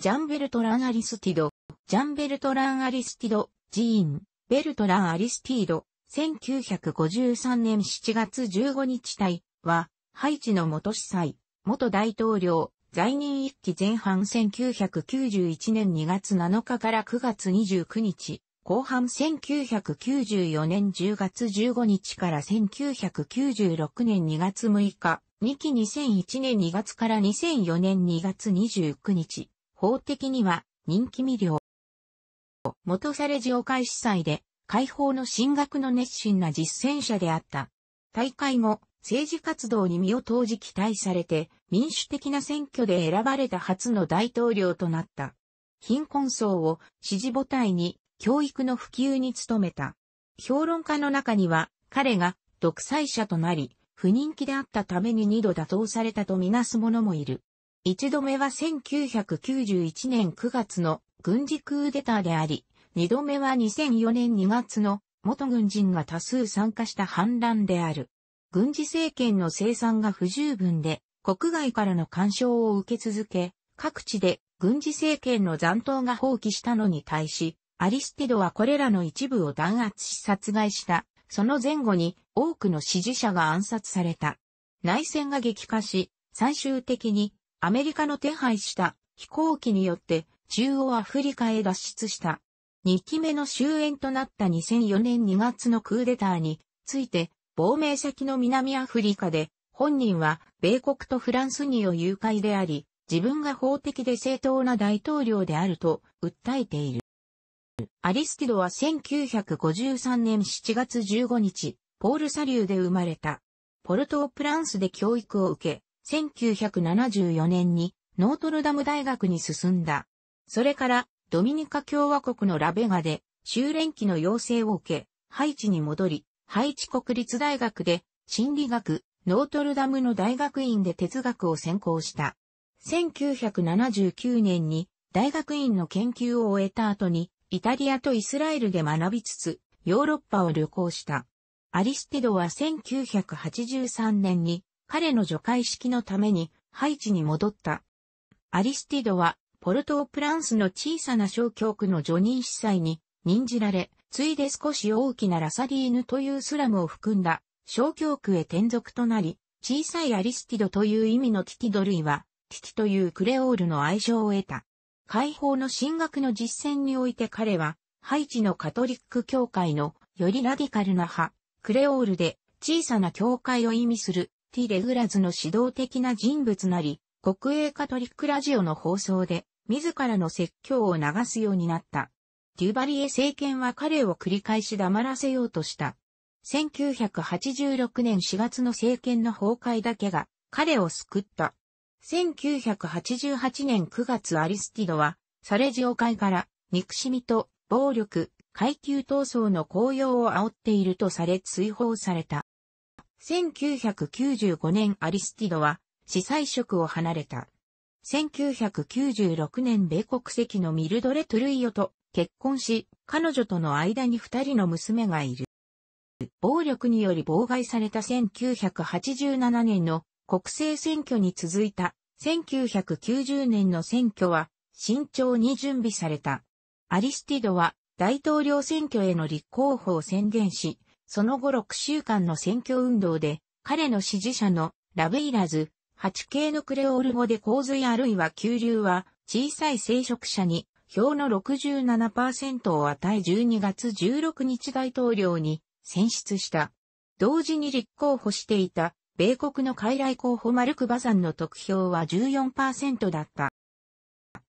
ジャンベルトラン・アリスティド、ジャンベルトラン・アリスティド、ジーン、ベルトラン・アリスティード、1953年7月15日隊は、ハイチの元司祭、元大統領、在任一期前半1991年2月7日から9月29日、後半1994年10月15日から1996年2月6日、2期2001年2月から2004年2月29日、法的には人気未了。元サレジオ会司祭で、解放の進学の熱心な実践者であった。大会後、政治活動に身を投じ期待されて、民主的な選挙で選ばれた初の大統領となった。貧困層を支持母体に教育の普及に努めた。評論家の中には、彼が独裁者となり、不人気であったために二度打倒されたとみなす者もいる。一度目は1991年9月の軍事クーデターであり、二度目は2004年2月の元軍人が多数参加した反乱である。軍事政権の生産が不十分で、国外からの干渉を受け続け、各地で軍事政権の残党が放棄したのに対し、アリステドはこれらの一部を弾圧し殺害した。その前後に多くの支持者が暗殺された。内戦が激化し、最終的にアメリカの手配した飛行機によって中央アフリカへ脱出した。2期目の終焉となった2004年2月のクーデターについて、亡命先の南アフリカで、本人は米国とフランスによ誘拐であり、自分が法的で正当な大統領であると訴えている。アリスティドは1953年7月15日、ポール・サリューで生まれた。ポルトープランスで教育を受け、1974年にノートルダム大学に進んだ。それからドミニカ共和国のラベガで修練期の要請を受け、ハイチに戻り、ハイチ国立大学で心理学、ノートルダムの大学院で哲学を専攻した。1979年に大学院の研究を終えた後に、イタリアとイスラエルで学びつつ、ヨーロッパを旅行した。アリスティドは1983年に彼の除会式のためにハイチに戻った。アリスティドは、ポルトープランスの小さな小教区のジョニー司祭に任じられ、ついで少し大きなラサリーヌというスラムを含んだ小教区へ転属となり、小さいアリスティドという意味のティティド類は、ティティというクレオールの愛称を得た。解放の進学の実践において彼は、ハイチのカトリック教会のよりラディカルな派、クレオールで小さな教会を意味するティ・レグラズの指導的な人物なり、国営カトリックラジオの放送で、自らの説教を流すようになった。デュバリエ政権は彼を繰り返し黙らせようとした。1986年4月の政権の崩壊だけが彼を救った。1988年9月アリスティドは、サレジオ会から憎しみと暴力、階級闘争の高揚を煽っているとされ追放された。1995年アリスティドは司祭職を離れた。1996年米国籍のミルドレ・トゥルイオと結婚し、彼女との間に二人の娘がいる。暴力により妨害された1987年の国政選挙に続いた1990年の選挙は慎重に準備された。アリスティドは大統領選挙への立候補を宣言し、その後6週間の選挙運動で、彼の支持者のラベイラズ、8系のクレオール語で洪水あるいは急流は、小さい聖職者に、票の67%を与え12月16日大統領に選出した。同時に立候補していた、米国の傀儡候補マルク・バザンの得票は14%だった。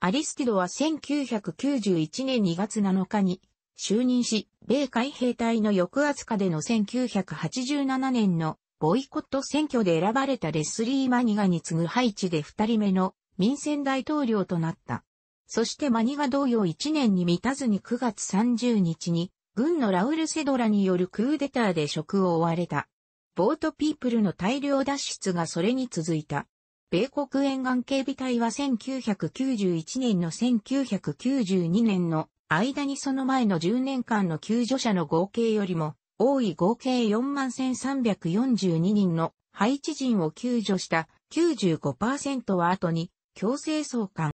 アリスティドは1991年2月7日に就任し、米海兵隊の抑圧下での1987年のボイコット選挙で選ばれたレスリー・マニガに次ぐ配置で二人目の民選大統領となった。そしてマニガ同様1年に満たずに9月30日に、軍のラウルセドラによるクーデターで職を追われた。ボートピープルの大量脱出がそれに続いた。米国沿岸警備隊は1991年の1992年の間にその前の10年間の救助者の合計よりも多い合計41,342万人のハイチ人を救助した95%は後に強制送還。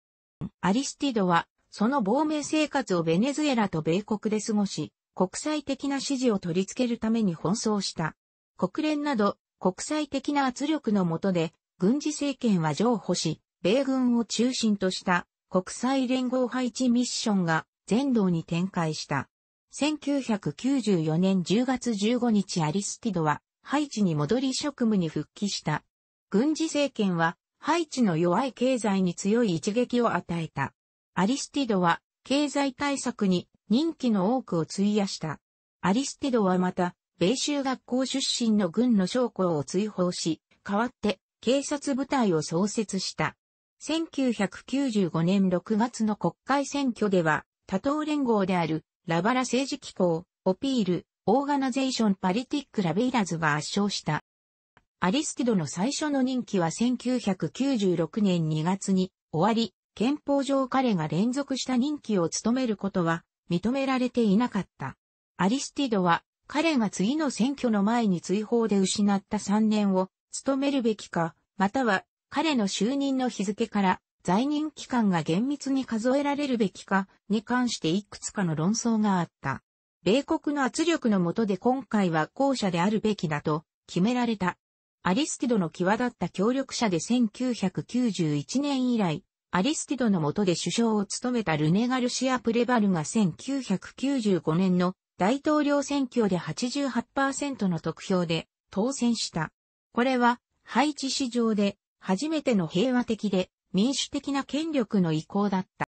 アリスティドはその亡命生活をベネズエラと米国で過ごし、国際的な支持を取り付けるために奔走した。国連など国際的な圧力の下で軍事政権は譲歩し、米軍を中心とした国際連合配置ミッションが全道に展開した。1994年10月15日アリスティドは、ハイチに戻り職務に復帰した。軍事政権は、ハイチの弱い経済に強い一撃を与えた。アリスティドは、経済対策に人気の多くを費やした。アリスティドはまた、米州学校出身の軍の将校を追放し、代わって警察部隊を創設した。1995年6月の国会選挙では、多党連合である、ラバラ政治機構、オピール、オーガナゼーションパリティックラベイラズが圧勝した。アリスティドの最初の任期は1996年2月に終わり、憲法上彼が連続した任期を務めることは認められていなかった。アリスティドは彼が次の選挙の前に追放で失った3年を務めるべきか、または彼の就任の日付から在任期間が厳密に数えられるべきかに関していくつかの論争があった。米国の圧力の下で今回は後者であるべきだと決められた。アリスティドの際立った協力者で1991年以来、アリスティドの下で首相を務めたルネガルシア・プレバルが1995年の大統領選挙で88%の得票で当選した。これは配置史市場で初めての平和的で民主的な権力の移行だった。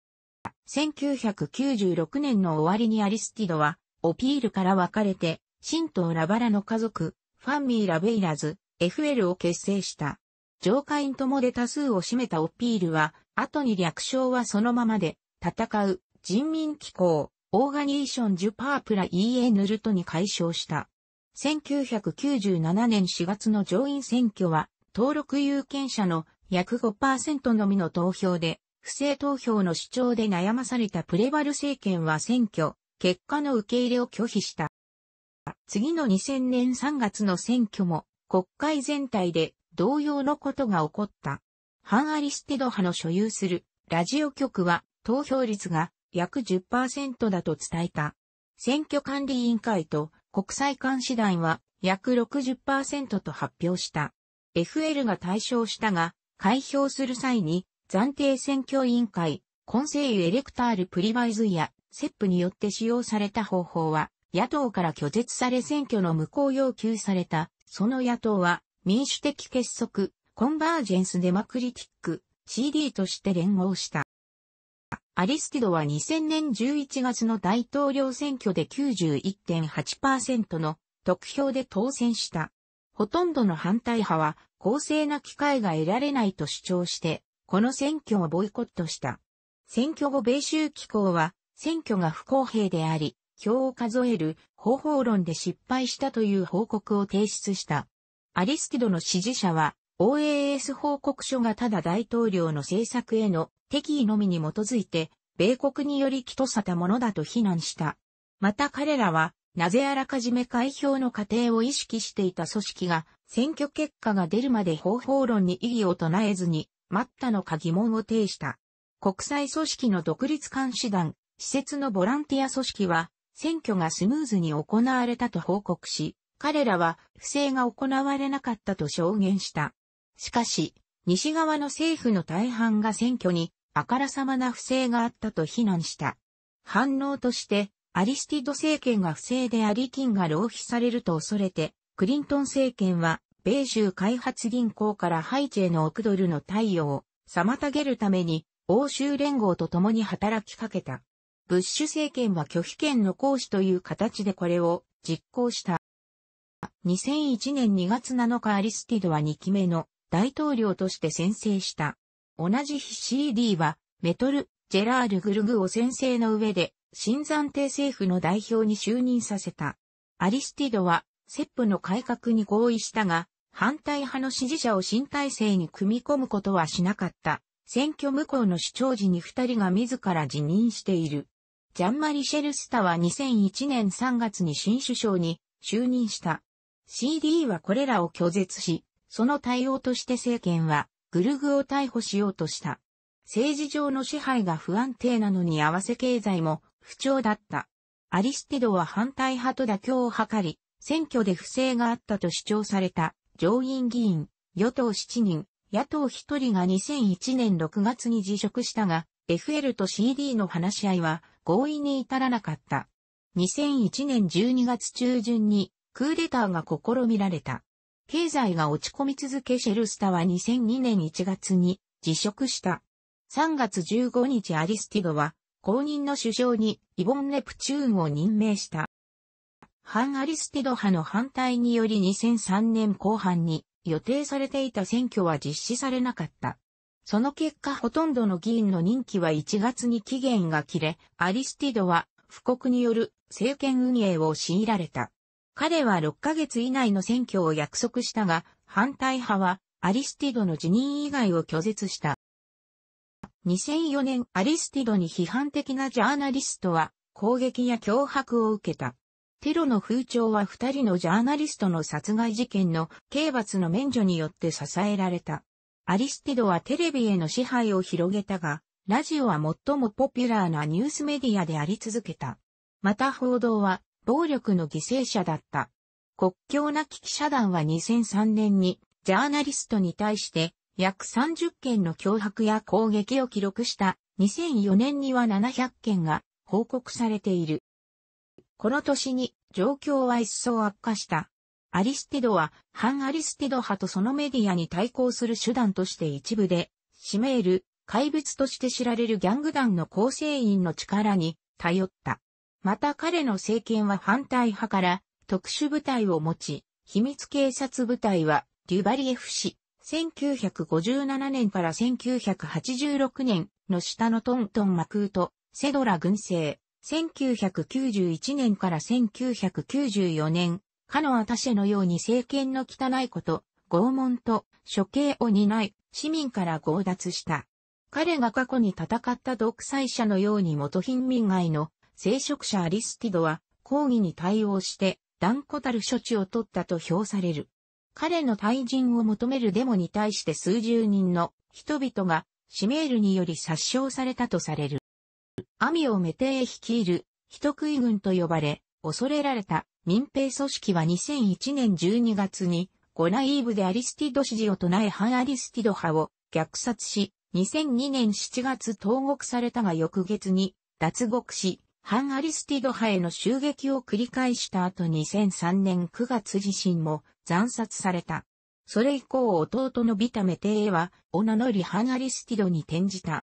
1996年の終わりにアリスティドは、オピールから分かれて、新党ラバラの家族、ファンミー・ラベイラズ、FL を結成した。上下院ともで多数を占めたオピールは、後に略称はそのままで、戦う、人民機構、オーガニーション・ジュ・パープラ・イ a エ・ヌルトに解消した。1997年4月の上院選挙は、登録有権者の約5%のみの投票で、不正投票の主張で悩まされたプレバル政権は選挙、結果の受け入れを拒否した。次の2000年3月の選挙も、国会全体で同様のことが起こった。反アリステド派の所有するラジオ局は投票率が約10%だと伝えた。選挙管理委員会と国際監視団は約60%と発表した。FL が対象したが、開票する際に、暫定選挙委員会、コンセイユエレクタールプリバイズや、セップによって使用された方法は、野党から拒絶され選挙の無効要求された、その野党は、民主的結束、コンバージェンスデマクリティック、CD として連合した。アリスティドは2000年11月の大統領選挙で91.8%の得票で当選した。ほとんどの反対派は公正な機会が得られないと主張して、この選挙をボイコットした。選挙後米州機構は、選挙が不公平であり、票を数える方法論で失敗したという報告を提出した。アリスキドの支持者は、OAS 報告書がただ大統領の政策への敵意のみに基づいて、米国により起とさたものだと非難した。また彼らは、なぜあらかじめ開票の過程を意識していた組織が選挙結果が出るまで方法論に異議を唱えずに、待ったのか疑問を呈した。国際組織の独立監視団、施設のボランティア組織は、選挙がスムーズに行われたと報告し、彼らは不正が行われなかったと証言した。しかし、西側の政府の大半が選挙に、あからさまな不正があったと非難した。反応として、アリスティド政権が不正であり金が浪費されると恐れて、クリントン政権は、米州開発銀行からハイチェの億ドルの貸与を妨げるために、欧州連合と共に働きかけた。ブッシュ政権は拒否権の行使という形でこれを実行した。2001年2月7日アリスティドは2期目の大統領として宣誓した。同じ日 CD はメトル・ジェラール・グルグを宣誓の上で新暫定政府の代表に就任させた。アリスティドはセップの改革に合意したが、反対派の支持者を新体制に組み込むことはしなかった。選挙無効の主張時に二人が自ら辞任している。ジャンマリ・シェルスタは2001年3月に新首相に就任した。CD はこれらを拒絶し、その対応として政権はグルグを逮捕しようとした。政治上の支配が不安定なのに合わせ経済も不調だった。アリスティドは反対派と妥協を図り、選挙で不正があったと主張された上院議員、与党7人、野党1人が2001年6月に辞職したが、FL と CD の話し合いは合意に至らなかった。2001年12月中旬にクーデターが試みられた。経済が落ち込み続けシェルスタは2002年1月に辞職した。3月15日アリスティドは公認の首相にイボン・ネプチューンを任命した。反アリステド派の反対により2003年後半に予定されていた選挙は実施されなかった。その結果ほとんどの議員の任期は1月に期限が切れ、アリスティドは布告による政権運営を強いられた。彼は6ヶ月以内の選挙を約束したが、反対派はアリスティドの辞任以外を拒絶した。2004年アリスティドに批判的なジャーナリストは攻撃や脅迫を受けた。テロの風潮は二人のジャーナリストの殺害事件の刑罰の免除によって支えられた。アリスティドはテレビへの支配を広げたが、ラジオは最もポピュラーなニュースメディアであり続けた。また報道は暴力の犠牲者だった。国境なき記者団は2003年にジャーナリストに対して約30件の脅迫や攻撃を記録した2004年には700件が報告されている。この年に状況は一層悪化した。アリステドは反アリステド派とそのメディアに対抗する手段として一部で、シメール、怪物として知られるギャング団の構成員の力に頼った。また彼の政権は反対派から特殊部隊を持ち、秘密警察部隊はデュバリエフ氏、1957年から1986年の下のトントンマクート、セドラ軍政、1991年から1994年、カノアタシェのように政権の汚いこと、拷問と処刑を担い、市民から強奪した。彼が過去に戦った独裁者のように元貧民外の聖職者アリスティドは抗議に対応して断固たる処置を取ったと評される。彼の退陣を求めるデモに対して数十人の人々がシメールにより殺傷されたとされる。アミオメテへ率いる、人食い軍と呼ばれ、恐れられた民兵組織は2001年12月に、ゴナイーブでアリスティド支持を唱え反アリスティド派を虐殺し、2002年7月投獄されたが翌月に脱獄し、反アリスティド派への襲撃を繰り返した後2003年9月自身も惨殺された。それ以降弟のビタメテエは、を名乗り反アリスティドに転じた。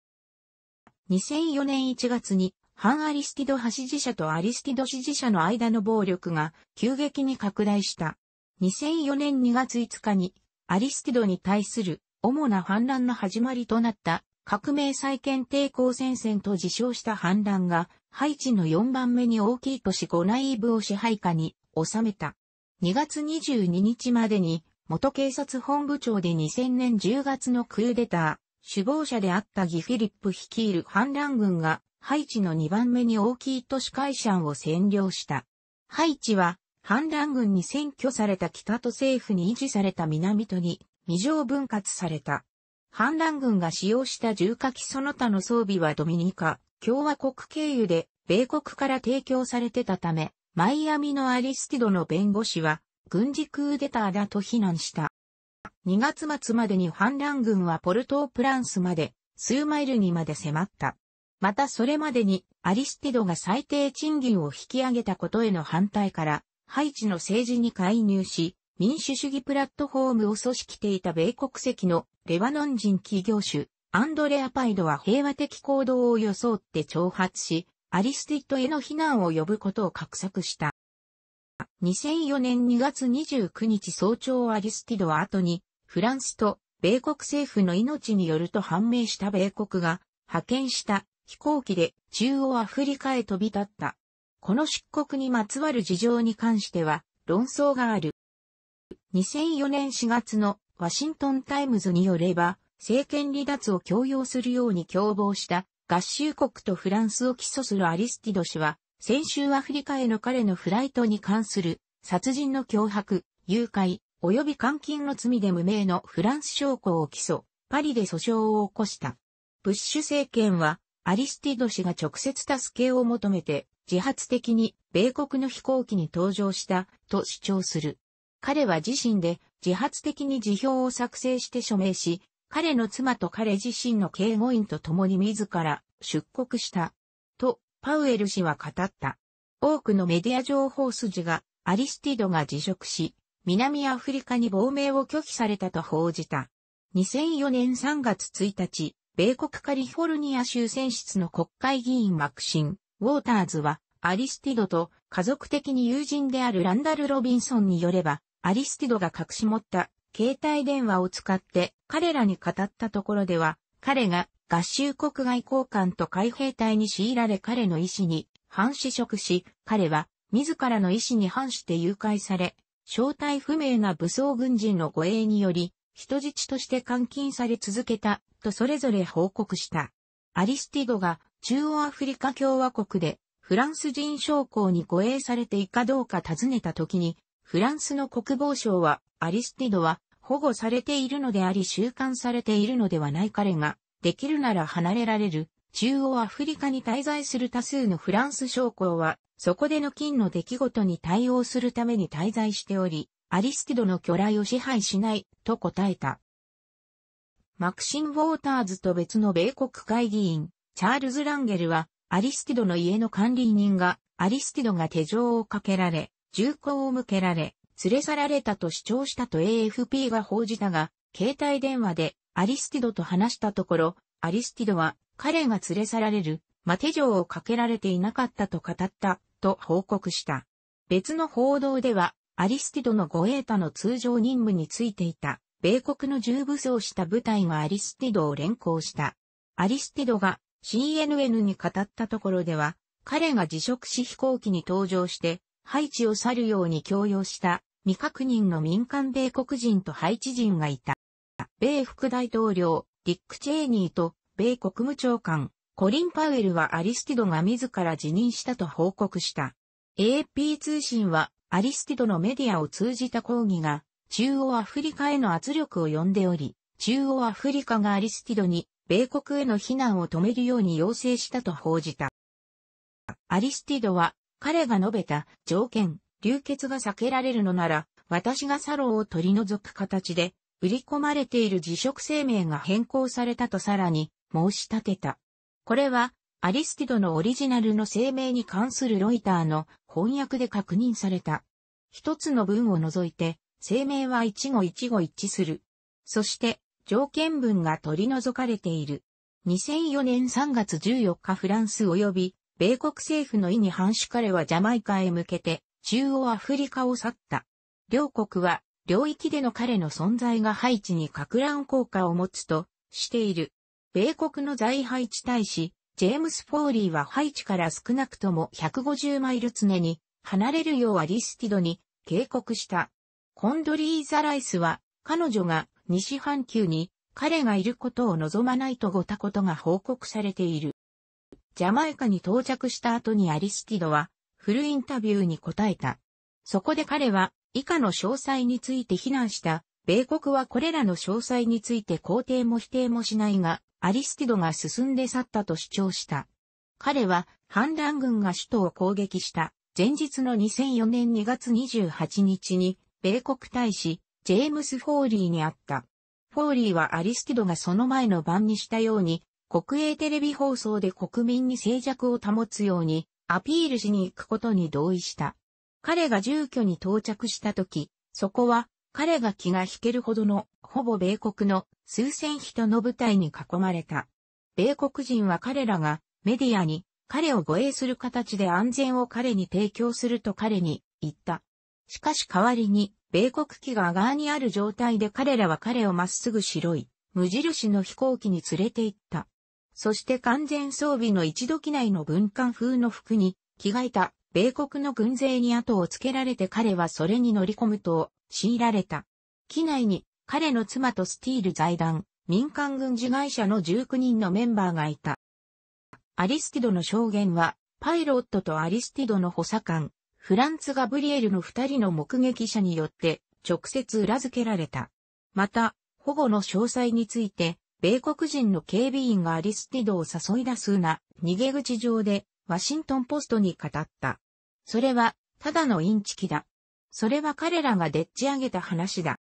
2004年1月に、反アリスティド派支持者とアリスティド支持者の間の暴力が急激に拡大した。2004年2月5日に、アリスティドに対する主な反乱の始まりとなった革命再建抵抗戦線と自称した反乱が、ハイチの4番目に大きい都市ゴナイーブを支配下に収めた。2月22日までに、元警察本部長で2000年10月のクーデター、首謀者であったギ・フィリップ率いる反乱軍が、ハイチの2番目に大きい都市会社を占領した。ハイチは、反乱軍に占拠された北と政府に維持された南とに、未上分割された。反乱軍が使用した重火器その他の装備はドミニカ、共和国経由で、米国から提供されてたため、マイアミのアリスティドの弁護士は、軍事クーデターだと非難した。2月末までに反乱軍はポルトープランスまで数マイルにまで迫った。またそれまでにアリスティドが最低賃金を引き上げたことへの反対から、ハイチの政治に介入し、民主主義プラットフォームを組織ていた米国籍のレバノン人企業主、アンドレア・パイドは平和的行動を装って挑発し、アリスティッドへの非難を呼ぶことを画策した。2004年2月29日早朝アリスティドは後にフランスと米国政府の命によると判明した米国が派遣した飛行機で中央アフリカへ飛び立った。この出国にまつわる事情に関しては論争がある。2004年4月のワシントンタイムズによれば、政権離脱を強要するように共謀した合衆国とフランスを起訴するアリスティド氏は、先週アフリカへの彼のフライトに関する殺人の脅迫、誘拐、及び監禁の罪で無名のフランス将校を起訴、パリで訴訟を起こした。ブッシュ政権は、アリスティド氏が直接助けを求めて、自発的に米国の飛行機に搭乗した、と主張する。彼は自身で自発的に辞表を作成して署名し、彼の妻と彼自身の警護員と共に自ら出国した。と、パウエル氏は語った。多くのメディア情報筋がアリスティドが辞職し、南アフリカに亡命を拒否されたと報じた。2004年3月1日、米国カリフォルニア州選出の国会議員マクシン、ウォーターズは、アリスティドと家族的に友人であるランダル・ロビンソンによれば、アリスティドが隠し持った携帯電話を使って彼らに語ったところでは、彼が合衆国外交官と海兵隊に強いられ彼の意思に反死職し、彼は自らの意思に反して誘拐され、正体不明な武装軍人の護衛により、人質として監禁され続けた、とそれぞれ報告した。アリスティドが中央アフリカ共和国でフランス人将校に護衛されていかどうか尋ねた時に、フランスの国防省は、アリスティドは保護されているのであり収監されているのではない彼が、できるなら離れられる、中央アフリカに滞在する多数のフランス将校はそこでの金の出来事に対応するために滞在しており、アリスティドの巨来を支配しない、と答えた。マクシン・ウォーターズと別の米国会議員、チャールズ・ランゲルは、アリスティドの家の管理人が、アリスティドが手錠をかけられ、銃口を向けられ、連れ去られたと主張したと AFP が報じたが、携帯電話でアリスティドと話したところ、アリスティドは彼が連れ去られる、ま手錠をかけられていなかったと語ったと報告した。別の報道では、アリスティドの護衛隊の通常任務についていた、米国の重武装した部隊がアリスティドを連行した。アリスティドが CNN に語ったところでは、彼が辞職し飛行機に搭乗して、ハイチを去るように強要した未確認の民間米国人とハイチ人がいた。米副大統領、ディック・チェーニーと米国務長官、コリン・パウエルはアリスティドが自ら辞任したと報告した。AP 通信はアリスティドのメディアを通じた抗議が中央アフリカへの圧力を呼んでおり、中央アフリカがアリスティドに米国への非難を止めるように要請したと報じた。アリスティドは彼が述べた条件、流血が避けられるのなら私がサローを取り除く形で売り込まれている辞職声明が変更されたとさらに申し立てた。これは、アリスティドのオリジナルの声明に関するロイターの翻訳で確認された。一つの文を除いて、声明は一語一語一致する。そして、条件文が取り除かれている。2004年3月14日フランス及び、米国政府の意に反し彼はジャマイカへ向けて、中央アフリカを去った。両国は、領域での彼の存在がハイチに格乱効果を持つと、している。米国の在ハイチ大使、ジェームス・フォーリーはハイチから少なくとも150マイル常に離れるようアリスティドに警告した。コンドリーザ・ライスは彼女が西半球に彼がいることを望まないとごたことが報告されている。ジャマイカに到着した後にアリスティドはフルインタビューに答えた。そこで彼は以下の詳細について非難した米国はこれらの詳細について肯定も否定もしないが、アリスティドが進んで去ったと主張した。彼は、反乱軍が首都を攻撃した前日の2004年2月28日に、米国大使、ジェームス・フォーリーに会った。フォーリーはアリスティドがその前の晩にしたように、国営テレビ放送で国民に静寂を保つように、アピールしに行くことに同意した。彼が住居に到着した時、そこは彼が気が引けるほどの、ほぼ米国の数千人の部隊に囲まれた。米国人は彼らがメディアに彼を護衛する形で安全を彼に提供すると彼に言った。しかし代わりに、米国機が側にある状態で彼らは彼をまっすぐ白い、無印の飛行機に連れて行った。そして完全装備の一度機内の軍艦風の服に着替えた米国の軍勢に後をつけられて彼はそれに乗り込むと、強いられた。機内に彼の妻とスティール財団、民間軍事会社の19人のメンバーがいた。アリスティドの証言は、パイロットとアリスティドの補佐官、フランツ・ガブリエルの二人の目撃者によって直接裏付けられた。また、保護の詳細について、米国人の警備員がアリスティドを誘い出すな逃げ口上でワシントンポストに語った。それは、ただのインチキだ。それは彼らがでっち上げた話だ。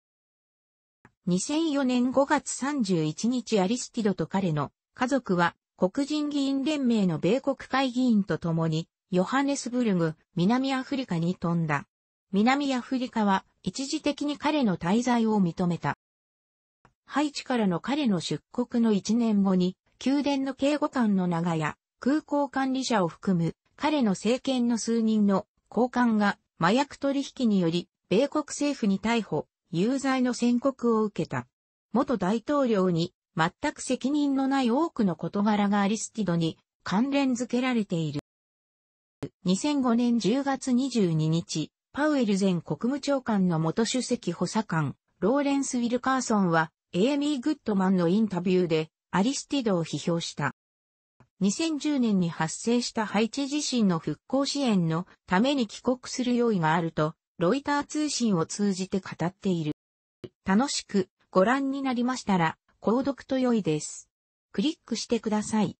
2004年5月31日アリスティドと彼の家族は黒人議員連盟の米国会議員と共にヨハネスブルグ、南アフリカに飛んだ。南アフリカは一時的に彼の滞在を認めた。ハイチからの彼の出国の1年後に、宮殿の警護官の長屋、空港管理者を含む彼の政権の数人の交換が麻薬取引により、米国政府に逮捕、有罪の宣告を受けた。元大統領に全く責任のない多くの事柄がアリスティドに関連付けられている。2005年10月22日、パウエル前国務長官の元主席補佐官、ローレンス・ウィルカーソンは、エイミー・グッドマンのインタビューで、アリスティドを批評した。2010年に発生したハイチ地震の復興支援のために帰国する用意があると、ロイター通信を通じて語っている。楽しくご覧になりましたら、購読と良いです。クリックしてください。